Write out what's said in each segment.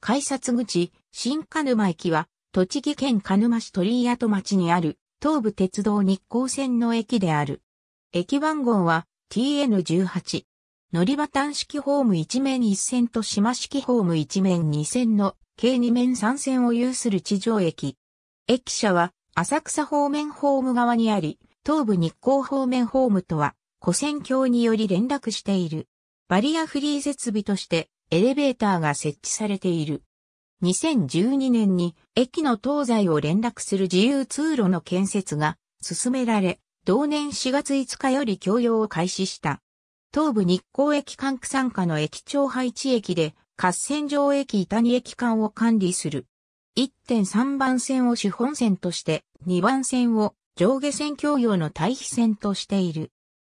改札口、新鹿沼駅は、栃木県鹿沼市鳥居跡町にある、東武鉄道日光線の駅である。駅番号は TN18。乗り場単式ホーム1面1線と島式ホーム1面2線の計2面3線を有する地上駅。駅舎は浅草方面ホーム側にあり、東武日光方面ホームとは、古線橋により連絡している。バリアフリー設備として、エレベーターが設置されている。2012年に駅の東西を連絡する自由通路の建設が進められ、同年4月5日より供用を開始した。東武日光駅管区参加の駅長配置駅で、合戦場駅板谷駅間を管理する。1.3番線を主本線として、2番線を上下線供用の対比線としている。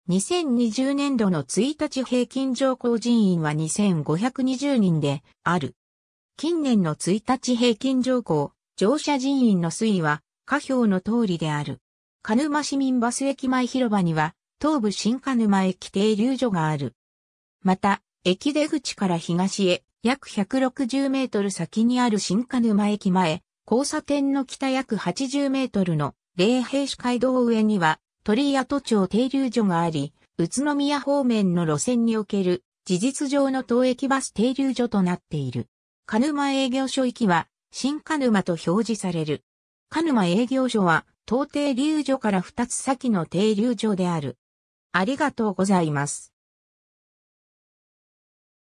2020年度の1日平均上降人員は2520人である。近年の1日平均上降、乗車人員の推移は、下表の通りである。鹿沼市民バス駅前広場には、東部新鹿沼駅停留所がある。また、駅出口から東へ約160メートル先にある新鹿沼駅前、交差点の北約80メートルの霊平市街道上には鳥屋都町停留所があり、宇都宮方面の路線における事実上の当駅バス停留所となっている。鹿沼営業所行きは新鹿沼と表示される。鹿沼営業所は当停留所から2つ先の停留所である。ありがとうございます。